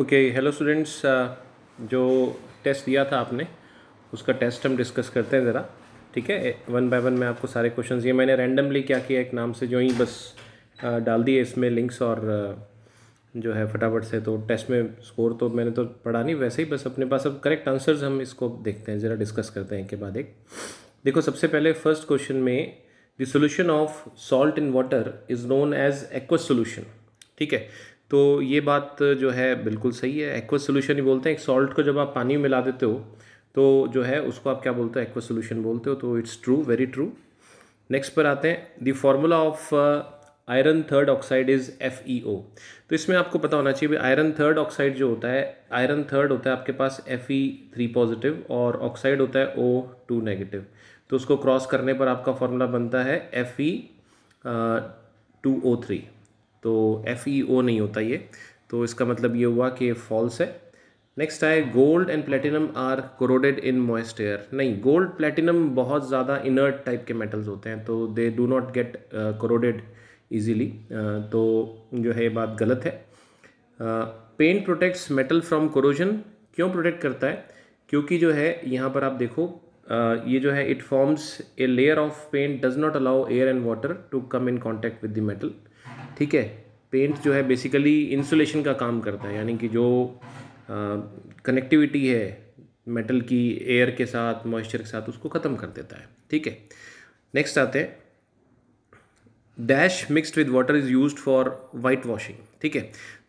Okay hello students जो test दिया था आपने उसका टेस्ट हम डिस्कस करते हैं ज़रा ठीक है वन बाय वन मैं आपको सारे क्वेश्चंस ये मैंने रैंडमली क्या किया एक नाम से जो ही बस uh, डाल दिए इसमें लिंक्स और uh, जो है फटाफट से तो टेस्ट में स्कोर तो मैंने तो पढ़ा नहीं वैसे ही बस अपने पास अब करेक्ट आंसर्स हम इसको देखते हैं ज़रा डिस्कस करते हैं के बाद एक देखो सबसे पहले फर्स्ट क्वेश्चन में the solution of salt in water is known as aqueous solution ठीक है तो ये बात जो है बिल्कुल सही है एक्वा सोल्यूशन ही बोलते हैं एक सॉल्ट को जब आप पानी में मिला देते हो तो जो है उसको आप क्या बोलते हो एक्वा सोल्यूशन बोलते हो तो it's true very true next पर आते हैं the formula of iron third oxide is F E O तो इसमें आपको पता होना चाहिए आयरन थर्ड ऑक्साइड जो होता है आयरन थर्ड होता है आपके पास एफ ई थ्री पॉजिटिव और ऑक्साइड होता है ओ टू नेगेटिव तो उसको क्रॉस करने पर आपका फॉर्मूला बनता है F E two O three तो एफ ई ओ नहीं होता ये तो इसका मतलब ये हुआ कि फॉल्स है नेक्स्ट आए gold and platinum are corroded in moist air नहीं गोल्ड प्लेटिनम बहुत ज़्यादा इनर्ट टाइप के मेटल्स होते हैं तो they do not get corroded easily तो जो है ये बात गलत है paint protects metal from corrosion क्यों प्रोटेक्ट करता है क्योंकि जो है यहाँ पर आप देखो uh, ये जो है it forms a layer of paint does not allow air and water to come in contact with the metal ठीक है पेंट जो है बेसिकली इंसुलेशन का काम करता है यानी कि जो कनेक्टिविटी है मेटल की एयर के साथ मॉइस्चर के साथ उसको ख़त्म कर देता है ठीक है नेक्स्ट आते हैं dash mixed with water is use for white washing ठीक है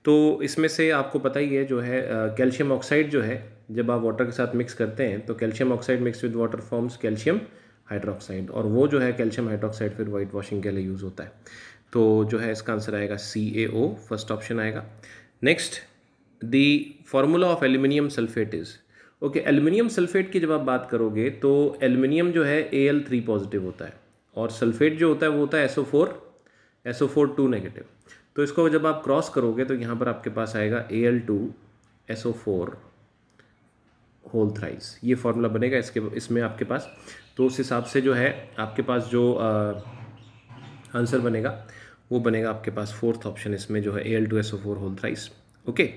तो इसमें से आपको पता ही है जो है कैल्शियम ऑक्साइड जो है जब आप वाटर के साथ मिक्स करते हैं तो calcium oxide mix with water forms calcium hydroxide और वो जो है कैल्शियम हाइड्रोक्साइड फिर वाइट वॉशिंग के लिए यूज़ होता है तो जो है इसका आंसर आएगा C A O first option आएगा next the formula of aluminium sulphate is okay aluminium sulphate की जब आप बात करोगे तो एल्यूमिनियम जो है ए एल थ्री पॉजिटिव होता है और सल्फेट जो होता है वो होता है S O four S O four two negative तो इसको जब आप क्रॉस करोगे तो यहाँ पर आपके पास आएगा A L two S O four whole thrice ये फार्मूला बनेगा इसके इसमें आपके पास तो उस हिसाब से जो है आपके पास जो आंसर बनेगा वो बनेगा आपके पास फोर्थ ऑप्शन इसमें जो है A L two S O four whole thrice okay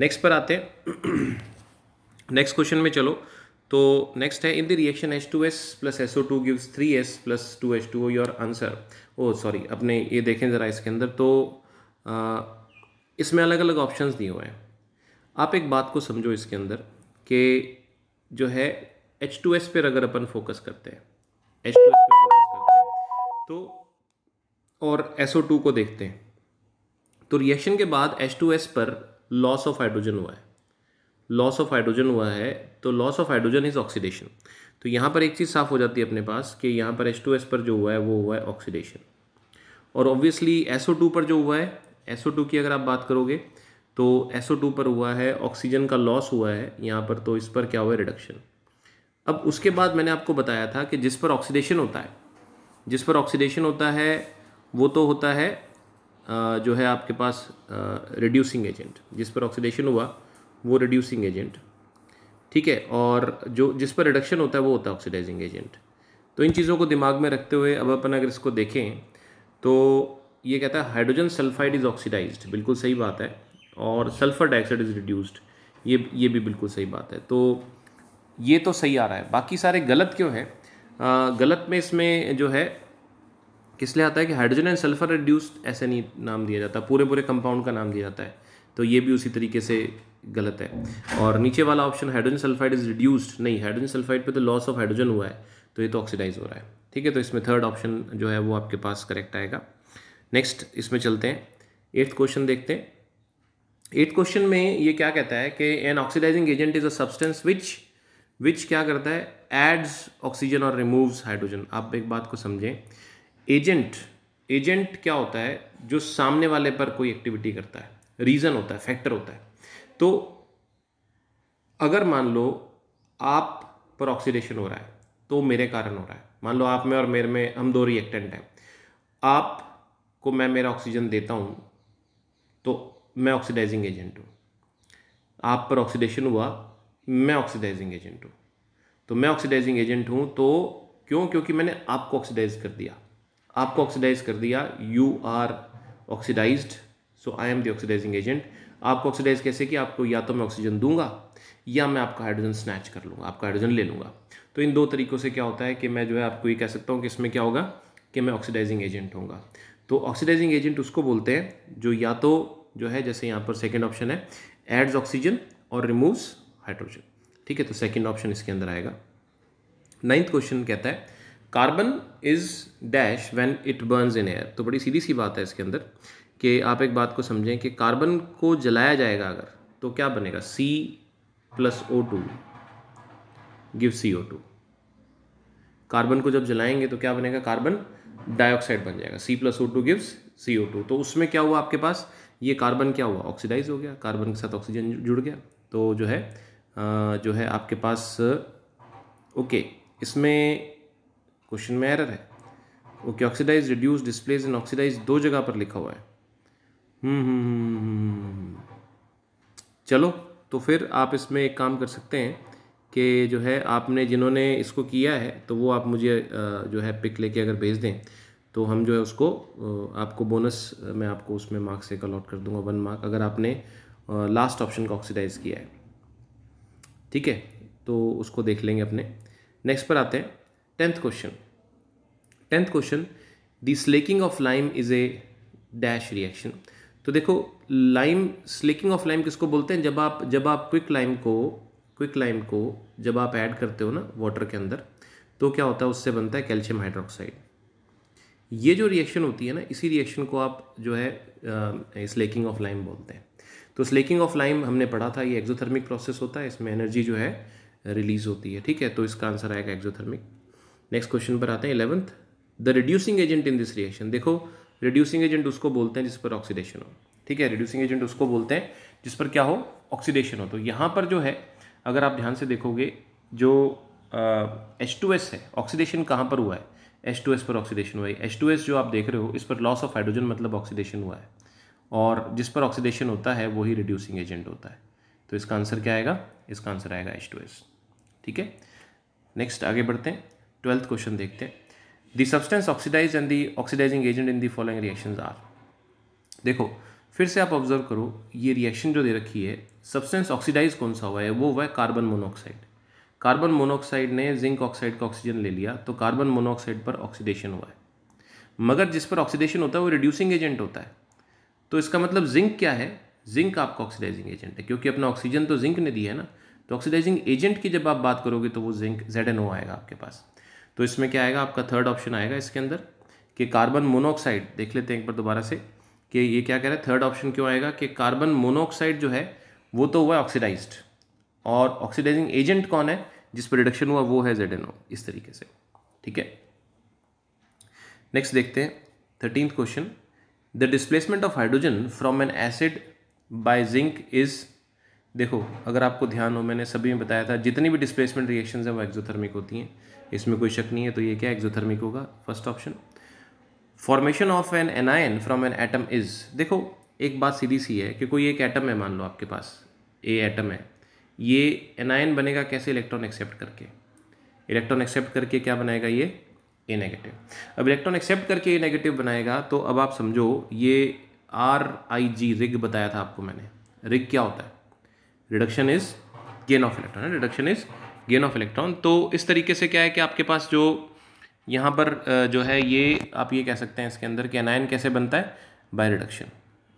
next पर आते हैं नेक्स्ट क्वेश्चन में चलो तो नेक्स्ट है in the reaction H two S plus S O two gives three S plus two H two O your answer oh sorry अपने ये देखें ज़रा इसके अंदर तो आ, इसमें अलग अलग ऑप्शन दिए हुए हैं आप एक बात को समझो इसके अंदर कि जो है एच टू एस पर अगर अपन फोकस करते हैं एच टू एस पर फोकस करते हैं तो और SO2 को देखते हैं तो रिएक्शन के बाद H2S पर लॉस ऑफ हाइड्रोजन हुआ है लॉस ऑफ हाइड्रोजन हुआ है तो loss of hydrogen is oxidation तो यहाँ पर एक चीज़ साफ हो जाती है अपने पास कि यहाँ पर H2S पर जो हुआ है वो हुआ है ऑक्सीडेशन और ऑब्वियसली SO2 पर जो हुआ है SO2 की अगर आप बात करोगे तो SO2 पर हुआ है ऑक्सीजन का लॉस हुआ है यहाँ पर तो इस पर क्या हुआ है रिडक्शन अब उसके बाद मैंने आपको बताया था कि जिस पर ऑक्सीडेशन होता है जिस पर ऑक्सीडेशन होता है वो तो होता है जो है आपके पास रिड्यूसिंग एजेंट जिस पर ऑक्सीडेशन हुआ वो रिड्यूसिंग एजेंट ठीक है और जो जिस पर रिडक्शन होता है वो होता है ऑक्सीडाइजिंग एजेंट तो इन चीज़ों को दिमाग में रखते हुए अब अपन अगर इसको देखें तो ये कहता है हाइड्रोजन सल्फाइड इज़ ऑक्सीडाइज्ड बिल्कुल सही बात है और सल्फर डाइऑक्साइड इज़ रिड्यूस्ड ये ये भी बिल्कुल सही बात है तो ये तो सही आ रहा है बाकी सारे गलत क्यों है आ, गलत में इसमें जो है किस लिए आता है कि हाइड्रोजन एंड सल्फर रिड्यूस्ड ऐसे नहीं नाम दिया जाता पूरे पूरे कंपाउंड का नाम दिया जाता है तो ये भी उसी तरीके से गलत है और नीचे वाला option hydrogen sulphide is reduced नहीं हाइड्रोजन सल्फाइड पे तो लॉस ऑफ हाइड्रोजन हुआ है तो ये तो ऑक्सीडाइज हो रहा है ठीक है तो इसमें थर्ड ऑप्शन जो है वो आपके पास करेक्ट आएगा नेक्स्ट इसमें चलते हैं एट्थ क्वेश्चन देखते हैं एट्थ क्वेश्चन में ये क्या कहता है कि an oxidising agent is a substance which which क्या करता है एड्स ऑक्सीजन और रिमूव्स हाइड्रोजन आप एक बात को समझें एजेंट एजेंट क्या होता है जो सामने वाले पर कोई एक्टिविटी करता है रीज़न होता है फैक्टर होता है तो अगर मान लो आप पर ऑक्सीडेशन हो रहा है तो मेरे कारण हो रहा है मान लो आप में और मेरे में हम दो रिएक्टेंट हैं आप को मैं मेरा ऑक्सीजन देता हूँ तो मैं ऑक्सीडाइजिंग एजेंट हूँ आप पर ऑक्सीडेशन हुआ मैं ऑक्सीडाइजिंग एजेंट हूँ तो मैं ऑक्सीडाइजिंग एजेंट हूँ तो क्यों क्योंकि मैंने आपको ऑक्सीडाइज कर दिया आपको ऑक्सीडाइज कर दिया you are oxidised so I am the oxidising agent आपको ऑक्सीडाइज कैसे कि आपको या तो मैं ऑक्सीजन दूंगा या मैं आपका हाइड्रोजन स्नैच कर लूँगा आपका हाइड्रोजन ले लूँगा तो इन दो तरीक़ों से क्या होता है कि मैं जो है आपको ये कह सकता हूँ कि इसमें क्या होगा कि मैं ऑक्सीडाइजिंग एजेंट होऊंगा तो ऑक्सीडाइजिंग एजेंट उसको बोलते हैं जो या तो जो है जैसे यहाँ पर सेकेंड ऑप्शन है एड्स ऑक्सीजन और रिमूव्स हाइड्रोजन ठीक है तो सेकेंड ऑप्शन इसके अंदर आएगा नाइन्थ क्वेश्चन कहता है carbon is dash when it burns in air तो बड़ी सीधी सी बात है इसके अंदर कि आप एक बात को समझें कि कार्बन को जलाया जाएगा अगर तो क्या बनेगा C plus O two give C O two carbon को जब जलाएंगे तो क्या बनेगा कार्बन डाइऑक्साइड बन जाएगा C plus O two gives C O two तो उसमें क्या हुआ आपके पास ये कार्बन क्या हुआ ऑक्सीडाइज हो गया कार्बन के साथ ऑक्सीजन जुड़ गया तो जो है जो है आपके पास ओके इसमें क्वेश्चन में एरर है okay oxidise reduce displace in oxidise दो जगह पर लिखा हुआ है हम्म, हम्म, हम्म, चलो तो फिर आप इसमें एक काम कर सकते हैं कि जो है आपने जिन्होंने इसको किया है तो वो आप मुझे जो है पिक लेके अगर भेज दें तो हम जो है उसको आपको बोनस मैं आपको उसमें मार्क्स एक अलॉट कर दूंगा वन मार्क अगर आपने लास्ट ऑप्शन का ऑक्सीडाइज किया है ठीक है तो उसको देख लेंगे अपने नेक्स्ट पर आते हैं tenth question tenth question the slaking of lime is a dash reaction तो देखो लाइम स्लेकिंग ऑफ लाइम किसको बोलते हैं जब आप जब आप क्विक लाइम को क्विक लाइम को जब आप ऐड करते हो ना वाटर के अंदर तो क्या होता है उससे बनता है कैल्शियम हाइड्रोक्साइड ये जो रिएक्शन होती है ना इसी रिएक्शन को आप जो है स्लेकिंग ऑफ लाइम बोलते हैं तो स्लेकिंग ऑफ लाइम हमने पढ़ा था ये एक्जोथर्मिक प्रोसेस होता है इसमें एनर्जी जो है रिलीज होती है ठीक है तो इसका आंसर आएगा एक्जोथर्मिक नेक्स्ट क्वेश्चन पर आते हैं eleventh the reducing agent in this reaction देखो रिड्यूसिंग एजेंट उसको बोलते हैं जिस पर ऑक्सीडेशन हो ठीक है रिड्यूसिंग एजेंट उसको बोलते हैं जिस पर क्या हो ऑक्सीडेशन हो तो यहाँ पर जो है अगर आप ध्यान से देखोगे जो एच टू एस है ऑक्सीडेशन कहाँ पर हुआ है एच टू एस पर ऑक्सीडेशन हुआ है एच टू एस जो आप देख रहे हो इस पर लॉस ऑफ हाइड्रोजन मतलब ऑक्सीडेशन हुआ है और जिस पर ऑक्सीडेशन होता है वही रिड्यूसिंग एजेंट होता है तो इसका आंसर क्या आएगा इसका आंसर आएगा एच टू एस ठीक है नेक्स्ट आगे बढ़ते हैं ट्वेल्थ क्वेश्चन देखते हैं the substance oxidise and the oxidising agent in the following reaction are देखो फिर से आप ऑब्जर्व करो ये रिएक्शन जो दे रखी है सब्सटेंस ऑक्सीडाइज कौन सा हुआ है वो हुआ है कार्बन मोनोऑक्साइड कार्बन मोनोऑक्साइड ने जिंक ऑक्साइड का ऑक्सीजन ले लिया तो कार्बन मोनोऑक्साइड पर ऑक्सीडेशन हुआ है मगर जिस पर ऑक्सीडेशन होता है वो रिड्यूसिंग एजेंट होता है तो इसका मतलब जिंक क्या है जिंक आपका ऑक्सीडाइजिंग एजेंट है क्योंकि अपना ऑक्सीजन तो जिंक ने दिया है ना तो ऑक्सीडाइजिंग एजेंट की जब आप बात करोगे तो वो जिंक जेड आएगा आपके पास तो इसमें क्या आएगा आपका थर्ड ऑप्शन आएगा इसके अंदर कि कार्बन मोनोऑक्साइड देख लेते हैं एक बार दोबारा से कि ये क्या कह रहा है थर्ड ऑप्शन क्यों आएगा कि कार्बन मोनोऑक्साइड जो है वो तो हुआ है ऑक्सीडाइज्ड और ऑक्सीडाइजिंग एजेंट कौन है जिस पर रिडक्शन हुआ वो है जेड इस तरीके से ठीक है नेक्स्ट देखते हैं thirteen question the displacement of hydrogen from an acid by zinc is देखो अगर आपको ध्यान हो मैंने सभी में बताया था जितनी भी डिस्प्लेसमेंट रिएक्शंस हैं वो एक्जोथर्मिक होती हैं इसमें कोई शक नहीं है तो ये क्या एक्सोथर्मिक होगा first option formation of an anion from an atom is देखो एक बात सीधी सी है कि कोई एक एटम है मान लो आपके पास ए एटम है ये एनायन बनेगा कैसे इलेक्ट्रॉन एक्सेप्ट करके इलेक्ट्रॉन एक्सेप्ट करके क्या बनाएगा ये ए नेगेटिव अब इलेक्ट्रॉन एक्सेप्ट करके ए नेगेटिव बनाएगा तो अब आप समझो ये आर आई जी रिग बताया था आपको मैंने रिग क्या होता है reduction is gain of electron reduction is gain of electron तो इस तरीके से क्या है कि आपके पास जो यहाँ पर जो है ये आप ये कह सकते हैं इसके अंदर कि एनायन कैसे बनता है by reduction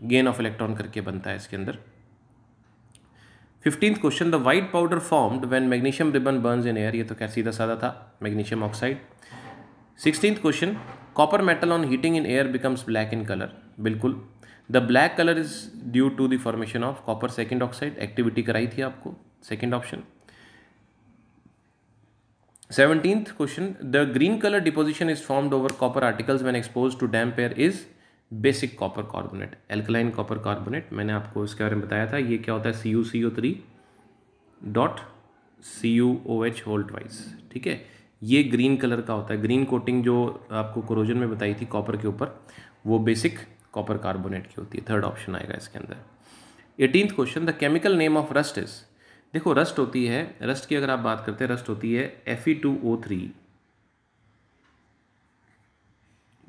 gain of electron करके बनता है इसके अंदर fifteenth question the white powder formed when magnesium ribbon burns in air ये तो क्या सीधा साधा था magnesium oxide sixteen question copper metal on heating in air becomes black in colour बिल्कुल the black colour is due to the formation of copper second oxide activity कराई थी आपको second option seventeenth question the green colour deposition is formed over copper articles when expose to damp air is basic copper carbonate alkaline copper carbonate मैंने आपको इसके बारे में बताया था ये क्या होता है C U C O three dot C U O H whole twice ठीक है ये ग्रीन कलर का होता है ग्रीन कोटिंग जो आपको क्रोजन में बताई थी कॉपर के ऊपर वो बेसिक कॉपर कार्बोनेट की होती है थर्ड ऑप्शन आएगा इसके अंदर eighteenth question the chemical name of rust is देखो रस्ट होती है रस्ट की अगर आप बात करते हैं रस्ट होती है F E two O three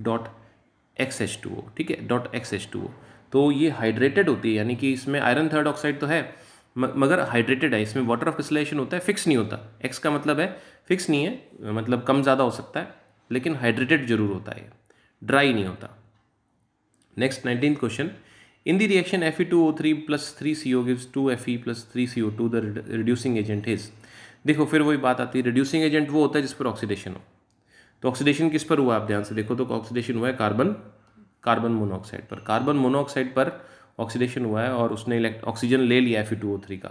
dot X H two O ठीक है dot X H two O तो ये हाइड्रेटेड होती है यानी कि इसमें आयरन थर्ड ऑक्साइड तो है मगर हाइड्रेटेड है इसमें वाटर ऑफ क्रिस्टलाइजेशन होता है फिक्स नहीं होता एक्स का मतलब है फिक्स नहीं है मतलब कम ज़्यादा हो सकता है लेकिन हाइड्रेटेड जरूर होता है ड्राई नहीं होता next nineteen question In the reaction Fe2O3 plus 3CO gives 2Fe plus 3CO2 the reducing agent is. देखो फिर वही बात आती है रिड्यूसिंग एजेंट वो होता है जिस पर ऑक्सीडेशन हो तो ऑक्सीडेशन किस पर हुआ आप ध्यान से देखो तो ऑक्सीडेशन हुआ है कार्बन कार्बन मोनोऑक्साइड पर कार्बन मोनोऑक्साइड पर ऑक्सीडेशन हुआ है और उसने ऑक्सीजन ले लिया F E two O three का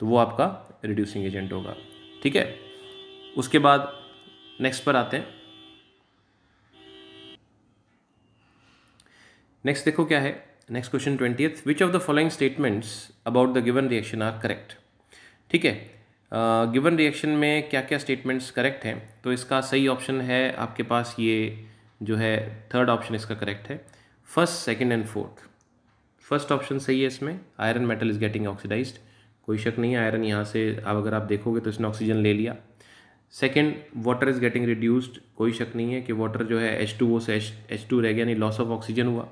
तो वो आपका रिड्यूसिंग एजेंट होगा ठीक है उसके बाद नेक्स्ट पर आते हैं नेक्स्ट देखो क्या है next question twenty which of the following statements about the given reaction are correct ठीक है गिवन रिएक्शन में क्या क्या स्टेटमेंट्स करेक्ट हैं तो इसका सही ऑप्शन है आपके पास ये जो है थर्ड ऑप्शन इसका करेक्ट है first second and fourth first option सही है इसमें iron metal is getting oxidized कोई शक नहीं है आयरन यहाँ से अब अगर आप देखोगे तो इसने ऑक्सीजन ले लिया second water is getting reduced कोई शक नहीं है कि वाटर जो है एच टू वो से एच टू रह गया यानी लॉस ऑफ ऑक्सीजन हुआ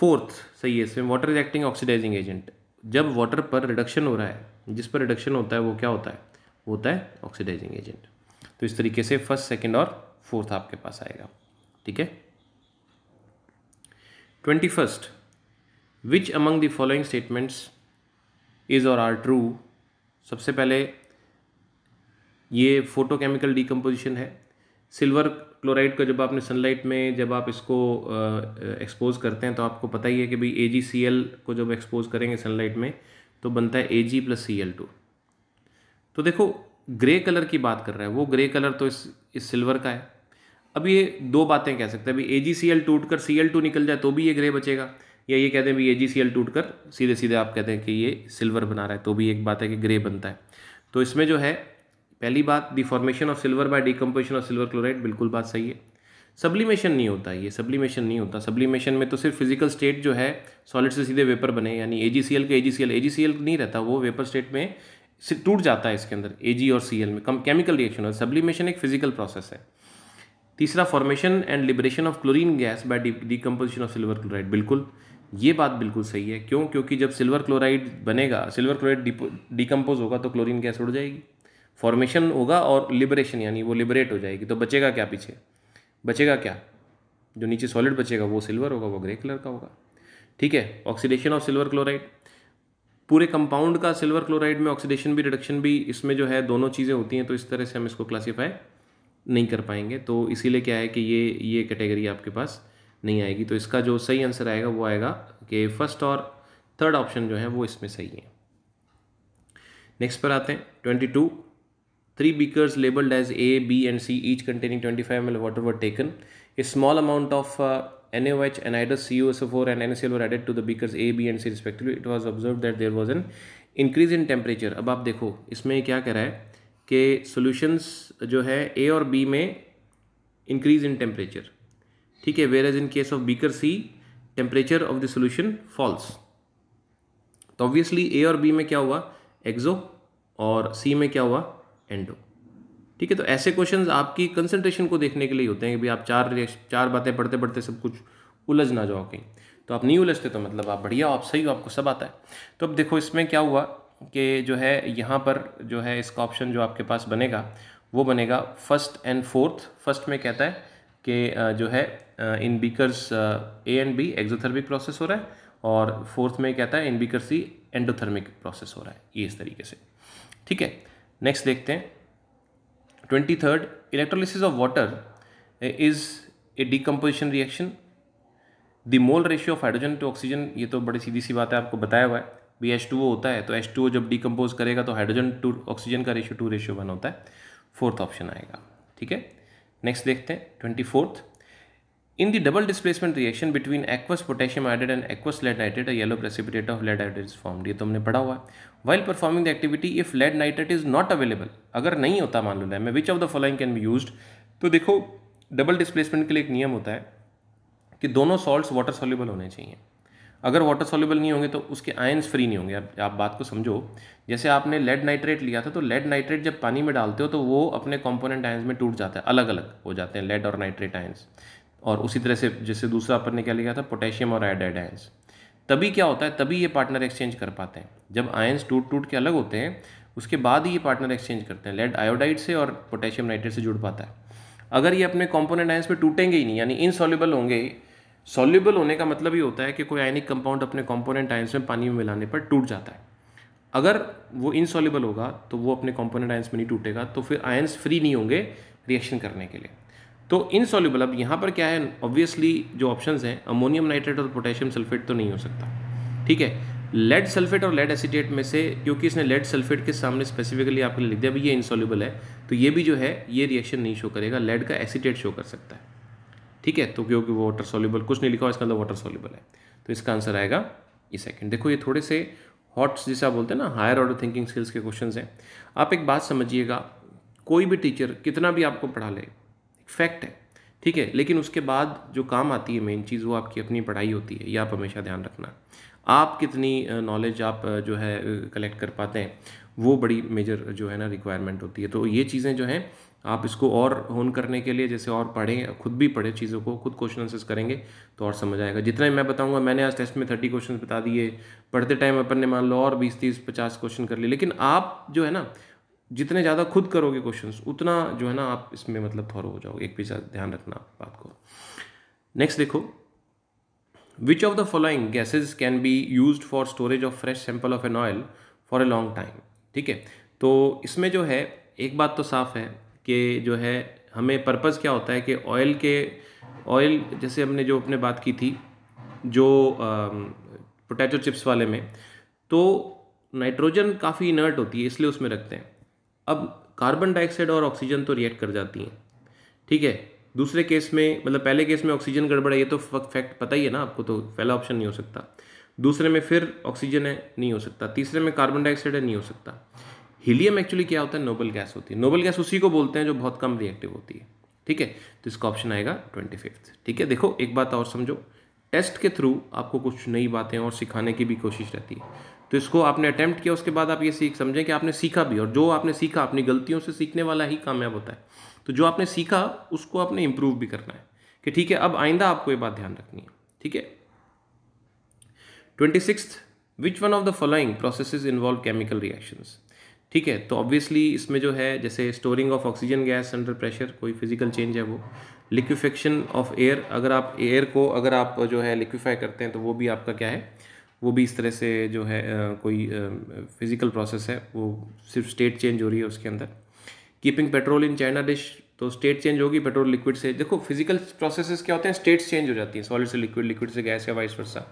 फोर्थ सही है इसमें वाटर रिएक्टिंग ऑक्सीडाइजिंग एजेंट जब वाटर पर रिडक्शन हो रहा है जिस पर रिडक्शन होता है वो क्या होता है वो होता है ऑक्सीडाइजिंग एजेंट तो इस तरीके से फर्स्ट सेकेंड और फोर्थ आपके पास आएगा ठीक है twenty first which among the following statements is और आर ट्रू सबसे पहले ये फोटोकेमिकल डिकम्पोजिशन है सिल्वर क्लोराइड को जब आपने सनलाइट में जब आप इसको एक्सपोज करते हैं तो आपको पता ही है कि भाई ए को जब एक्सपोज करेंगे सनलाइट में तो बनता है A G plus C L two तो देखो ग्रे कलर की बात कर रहा है वो ग्रे कलर तो इस इस सिल्वर का है अब ये दो बातें कह सकते हैं अभी ए जी सी एल टूट कर सी एल टू निकल जाए तो भी ये ग्रे बचेगा या ये कहते हैं भाई ए जी सी एल टूट कर सीधे सीधे आप कहते हैं कि ये सिल्वर बना रहा है तो भी एक बात है कि ग्रे बनता है तो इसमें जो है पहली बात the formation of silver by decomposition of silver chloride बिल्कुल बात सही है सब्लीमेशन नहीं होता ये सब्लीमेशन नहीं होता सब्लीमेशन में तो सिर्फ फिजिकल स्टेट जो है सॉलिड से सीधे वेपर बने यानी ए जी सी एल के ए जी C L A ji C L नहीं रहता वो वेपर स्टेट में टूट जाता है इसके अंदर ए जी और सी एल में कम केमिकल रिएक्शन होता है सब्लीमेशन एक फिजिकल प्रोसेस है तीसरा formation and liberation of chlorine gas by decomposition of silver chloride बिल्कुल ये बात बिल्कुल सही है क्यों क्योंकि जब सिल्वर क्लोराइड बनेगा सिल्वर क्लोराइड डिकम्पोज होगा तो क्लोरीन गैस उड़ जाएगी फॉर्मेशन होगा और लिबरेशन यानी वो लिबरेट हो जाएगी तो बचेगा क्या पीछे बचेगा क्या जो नीचे सॉलिड बचेगा वो सिल्वर होगा वो ग्रे कलर का होगा ठीक है ऑक्सीडेशन ऑफ सिल्वर क्लोराइड पूरे कंपाउंड का सिल्वर क्लोराइड में ऑक्सीडेशन भी रिडक्शन भी इसमें जो है दोनों चीज़ें होती हैं तो इस तरह से हम इसको क्लासीफाई नहीं कर पाएंगे तो इसीलिए क्या है कि ये ये कैटेगरी आपके पास नहीं आएगी तो इसका जो सही आंसर आएगा वो आएगा कि फर्स्ट और थर्ड ऑप्शन जो है वो इसमें सही है नेक्स्ट पर आते हैं twenty two Three beakers labeled as A, B and C each containing 25 ml water were taken. A small amount of uh, NaOH, anhydrous CuSO4 and NaCl were added to the beakers A, B and C respectively. It was observed that there was an increase in temperature अब आप देखो इसमें क्या कह रहा है कि solutions जो है ए और बी में इंक्रीज इन टेम्परेचर ठीक है whereas in case of beaker C temperature of the solution falls तो ऑब्वियसली ए और बी में क्या हुआ एक्जो और सी में क्या हुआ एंडो ठीक है तो ऐसे क्वेश्चंस आपकी कंसंट्रेशन को देखने के लिए होते हैं कि भाई आप चार चार बातें पढ़ते पढ़ते सब कुछ उलझ ना जाओ कहीं तो आप नहीं उलझते तो मतलब आप बढ़िया आप सही हो आपको सब आता है तो अब देखो इसमें क्या हुआ कि जो है यहाँ पर जो है इसका ऑप्शन जो आपके पास बनेगा वो बनेगा फर्स्ट एंड फोर्थ फर्स्ट में कहता है कि जो है in beakers A and B exothermic process हो रहा है और फोर्थ में कहता है in beaker C endothermic process हो रहा है ये इस तरीके से ठीक है नेक्स्ट देखते हैं twenty third electrolysis of water is a decomposition reaction the mole ratio of hydrogen to oxygen ये तो बड़ी सीधी सी बात है आपको बताया हुआ है भी एच टू ओ होता है तो एच टू ओ जब डिकम्पोज करेगा तो हाइड्रोजन टू ऑक्सीजन का रेशियो टू रेशियो वन होता है फोर्थ ऑप्शन आएगा ठीक है नेक्स्ट देखते हैं twenty fourth In the double displacement reaction between aqueous potassium iodide and aqueous lead nitrate, a yellow precipitate of lead iodide is formed. ये तो हमने पढ़ा हुआ है While performing the activity, if lead nitrate is not available, अगर नहीं होता मान लो लैम में which of the following can be use तो देखो डबल डिस्प्लेसमेंट के लिए एक नियम होता है कि दोनों सॉल्ट वाटर सॉल्यूबल होने चाहिए अगर वाटर सॉल्यूबल नहीं होंगे तो उसके आयन्स फ्री नहीं होंगे आप, आप बात को समझो जैसे आपने लेड नाइट्रेट लिया था तो लेड नाइट्रेट जब पानी में डालते हो तो वो अपने कंपोनेंट आयन्स में टूट जाता है अलग अलग हो जाते हैं लेड और नाइट्रेट आयन्स और उसी तरह से जैसे दूसरा अपन ने क्या लिखा था पोटेशियम और आयोडाइड आयंस तभी क्या होता है तभी ये पार्टनर एक्सचेंज कर पाते हैं जब आयंस टूट टूट के अलग होते हैं उसके बाद ही ये पार्टनर एक्सचेंज करते हैं लेड आयोडाइड से और पोटेशियम नाइट्रेट से जुड़ पाता है अगर ये अपने कॉम्पोनेंट आयंस में टूटेंगे ही नहीं यानी इनसॉल्यूबल होंगे सॉल्यूबल होने का मतलब ये होता है कि कोई आयनिक कंपाउंड अपने कॉम्पोनेंट आयंस में पानी में मिलाने पर टूट जाता है अगर वो इनसॉल्यूबल होगा तो वो अपने कॉम्पोनेंट आयंस में नहीं टूटेगा तो फिर आयंस फ्री नहीं होंगे रिएक्शन करने के लिए तो इनसॉल्यूबल अब यहाँ पर क्या है ऑब्वियसली जो ऑप्शन हैं अमोनियम नाइट्रेट और पोटेशियम सल्फेट तो नहीं हो सकता ठीक है लेड सल्फेट और लेड एसिटेट में से क्योंकि इसने लेड सल्फेट के सामने स्पेसिफिकली आपके लिए लिख दिया अभी ये इनसॉल्यूबल है तो ये भी जो है ये रिएक्शन नहीं शो करेगा लेड का एसिटेट शो कर सकता है ठीक है तो क्योंकि वो वाटर सॉल्यूबल कुछ नहीं लिखा इसका अंदर वाटर सॉल्यूबल है तो इसका आंसर आएगा ये सेकंड देखो ये थोड़े से हॉट्स जिसे आप बोलते हैं ना हायर ऑर्डर थिंकिंग स्किल्स के क्वेश्चंस हैं आप एक बात समझिएगा कोई भी टीचर कितना भी आपको पढ़ा ले फैक्ट है ठीक है लेकिन उसके बाद जो काम आती है मेन चीज़ वो आपकी अपनी पढ़ाई होती है ये आप हमेशा ध्यान रखना आप कितनी नॉलेज आप जो है कलेक्ट कर पाते हैं वो बड़ी मेजर जो है ना रिक्वायरमेंट होती है तो ये चीज़ें जो हैं आप इसको और होन करने के लिए जैसे और पढ़ें खुद भी पढ़ें चीज़ों को खुद क्वेश्चन आंसर्स करेंगे तो और समझ आएगा जितना मैं बताऊंगा मैंने आज टेस्ट में थर्टी क्वेश्चन बता दिए पढ़ते टाइम अपन ने मान लो और बीस तीस पचास क्वेश्चन कर लिए लेकिन आप जो है ना जितने ज़्यादा खुद करोगे क्वेश्चंस उतना जो है ना आप इसमें मतलब फॉर हो जाओगे एक भी ध्यान रखना बात को नेक्स्ट देखो which of the following gases can be use for storage of fresh sample of an oil for a long time ठीक है तो इसमें जो है एक बात तो साफ है कि जो है हमें पर्पज़ क्या होता है कि ऑयल के ऑयल जैसे हमने जो अपने बात की थी जो पोटैटो चिप्स वाले में तो नाइट्रोजन काफ़ी इनर्ट होती है इसलिए उसमें रखते हैं अब कार्बन डाइऑक्साइड और ऑक्सीजन तो रिएक्ट कर जाती हैं ठीक है दूसरे केस में मतलब पहले केस में ऑक्सीजन गड़बड़ है ये तो फैक्ट पता ही है ना आपको तो पहला ऑप्शन नहीं हो सकता दूसरे में फिर ऑक्सीजन है नहीं हो सकता तीसरे में कार्बन डाइऑक्साइड है नहीं हो सकता हीलियम एक्चुअली क्या होता है नोबल गैस होती है नोबल गैस उसी को बोलते हैं जो बहुत कम रिएक्टिव होती है ठीक है तो इसका ऑप्शन आएगा ट्वेंटी फिफ्थ ठीक है देखो एक बात और समझो टेस्ट के थ्रू आपको कुछ नई बातें और सिखाने की भी कोशिश रहती है तो इसको आपने अटैम्प्ट किया उसके बाद आप ये सीख समझें कि आपने सीखा भी और जो आपने सीखा अपनी गलतियों से सीखने वाला ही कामयाब होता है तो जो आपने सीखा उसको आपने इम्प्रूव भी करना है कि ठीक है अब आइंदा आपको ये बात ध्यान रखनी है ठीक है twenty six which one of the following process involve chemical reactions ठीक है तो ऑब्वियसली इसमें जो है जैसे storing of oxygen gas under pressure कोई फिजिकल चेंज है वो लिक्विफेक्शन ऑफ एयर अगर आप एयर को अगर आप जो है लिक्विफाई करते हैं तो वो भी आपका क्या है वो भी इस तरह से जो है कोई फिज़िकल प्रोसेस है वो सिर्फ स्टेट चेंज हो रही है उसके अंदर keeping petrol in china dish तो स्टेट चेंज होगी पेट्रोल लिक्विड से देखो फिजिकल प्रोसेसेस क्या होते हैं स्टेट्स चेंज हो जाती हैं सॉलिड से लिक्विड लिक्विड से गैस या वाइस वर्षा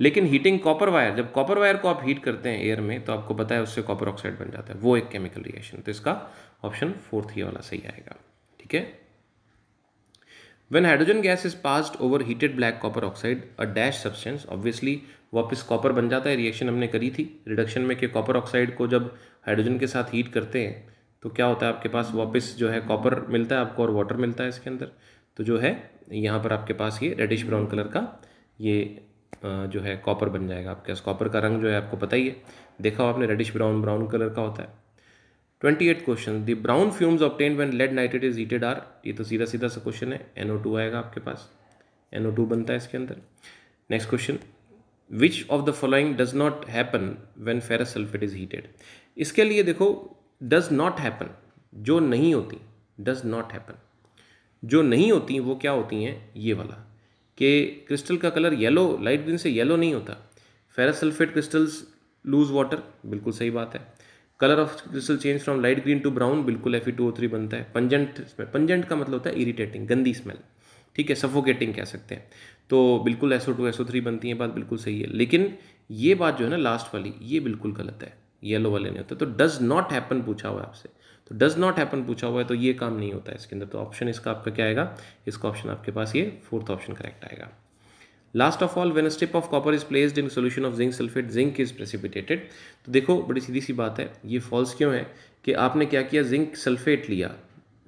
लेकिन हीटिंग कॉपर वायर जब कॉपर वायर को आप हीट करते हैं एयर में तो आपको पता है उससे कॉपर ऑक्साइड बन जाता है वो एक केमिकल रिएक्शन तो इसका ऑप्शन फोर्थ ही वाला सही आएगा ठीक है When hydrogen gas is passed over heated black copper oxide, a dash substance, obviously वापस कॉपर बन जाता है रिएक्शन हमने करी थी रिडक्शन में कि कॉपर ऑक्साइड को जब हाइड्रोजन के साथ हीट करते हैं तो क्या होता है आपके पास वापस जो है कॉपर मिलता है आपको और वाटर मिलता है इसके अंदर तो जो है यहाँ पर आपके पास ये रेडिश ब्राउन कलर का ये जो है कॉपर बन जाएगा आपके पास कॉपर का रंग जो है आपको पता ही है देखा हो आपने रेडिश ब्राउन ब्राउन कलर का होता है twenty eight question the brown fumes obtained when lead nitrate is heated are ये तो सीधा सीधा सा क्वेश्चन है एनओ टू आएगा आपके पास एनओ टू बनता है इसके अंदर next question which of the following does not happen when ferrous sulphate is heated इसके लिए देखो डज नॉट हैपन जो नहीं होती डज नॉट हैपन जो नहीं होती वो क्या होती हैं ये वाला कि क्रिस्टल का कलर येलो लाइट ग्रीन से येलो नहीं होता ferrous sulphate crystals lose water बिल्कुल सही बात है colour of crystal change from light green to brown बिल्कुल एफ ई e बनता है पंजेंट पंजेंट का मतलब होता है इरिटेटिंग गंदी स्मेल ठीक है सफोकेटिंग कह सकते हैं तो बिल्कुल एसओ टू एसओ थ्री बनती है बात बिल्कुल सही है लेकिन ये बात जो है ना लास्ट वाली ये बिल्कुल गलत है येलो वाले नहीं होता तो डज नॉट हैपन पूछा हुआ है आपसे तो डज नॉट हैपन पूछा हुआ है तो ये काम नहीं होता है इसके अंदर तो ऑप्शन इसका आपका क्या आएगा इसका ऑप्शन आपके पास ये फोर्थ ऑप्शन करेक्ट आएगा last of all when strip of copper is placed in solution of zinc sulphate zinc is precipitated तो देखो बड़ी सीधी सी बात है ये फॉल्स क्यों है कि आपने क्या किया जिंक सल्फेट लिया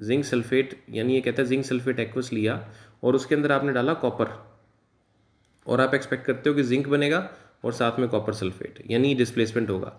जिंक सल्फेट यानी ये कहता है जिंक सल्फेट एक्वस लिया और उसके अंदर आपने डाला कॉपर और आप एक्सपेक्ट करते हो कि जिंक बनेगा और साथ में कॉपर सल्फेट यानी डिस्प्लेसमेंट होगा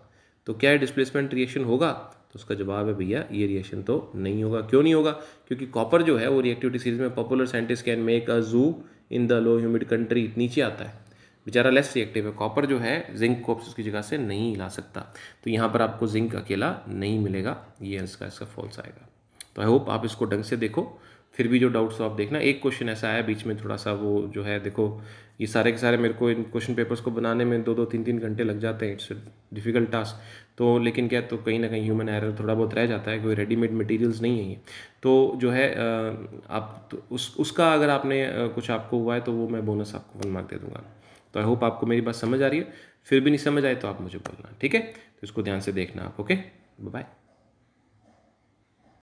तो क्या डिस्प्लेसमेंट रिएक्शन होगा तो उसका जवाब है भैया ये रिएक्शन तो नहीं होगा क्यों नहीं होगा क्योंकि कॉपर जो है वो रिएक्टिविटी सीरीज में popular scientist can make a zoo in the low humid country नीचे आता है बेचारा लेस रिएक्टिव है कॉपर जो है जिंक को उसकी जगह से नहीं ला सकता तो यहाँ पर आपको जिंक अकेला नहीं मिलेगा ये इसका इसका फॉल्स आएगा तो आई होप आप इसको ढंग से देखो फिर भी जो डाउट्स आप देखना एक क्वेश्चन ऐसा आया बीच में थोड़ा सा वो जो है देखो ये सारे के सारे मेरे को इन क्वेश्चन पेपर्स को बनाने में दो दो तीन तीन घंटे लग जाते हैं इट्स डिफिकल्ट टास्क तो लेकिन क्या तो कहीं ना कहीं ह्यूमन एरर थोड़ा बहुत रह जाता है कोई रेडीमेड मटेरियल्स नहीं है ये तो जो है आप तो उस उसका अगर आपने कुछ आपको हुआ है तो वो मैं बोनस आपको वन मार्क दे दूंगा तो आई होप आपको मेरी बात समझ आ रही है फिर भी नहीं समझ आए तो आप मुझे बोलना ठीक है तो इसको ध्यान से देखना आप ओके बाय